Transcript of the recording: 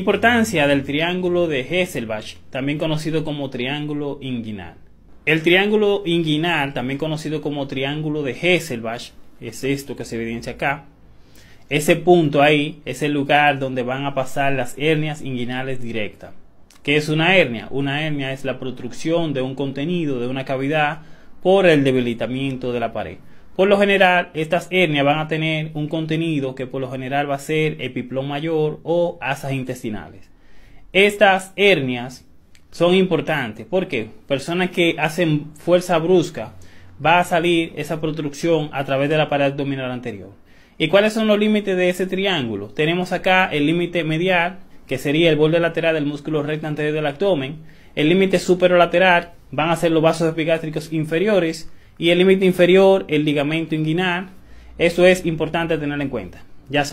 Importancia del triángulo de Hesselbach, también conocido como triángulo inguinal. El triángulo inguinal, también conocido como triángulo de Hesselbach, es esto que se evidencia acá. Ese punto ahí es el lugar donde van a pasar las hernias inguinales directas. ¿Qué es una hernia? Una hernia es la protrucción de un contenido, de una cavidad, por el debilitamiento de la pared. Por lo general, estas hernias van a tener un contenido que por lo general va a ser epiplón mayor o asas intestinales. Estas hernias son importantes porque personas que hacen fuerza brusca va a salir esa protrusión a través de la pared abdominal anterior. ¿Y cuáles son los límites de ese triángulo? Tenemos acá el límite medial, que sería el borde lateral del músculo recto anterior del abdomen, el límite superolateral van a ser los vasos epigástricos inferiores y el límite inferior, el ligamento inguinal. Eso es importante tener en cuenta. Ya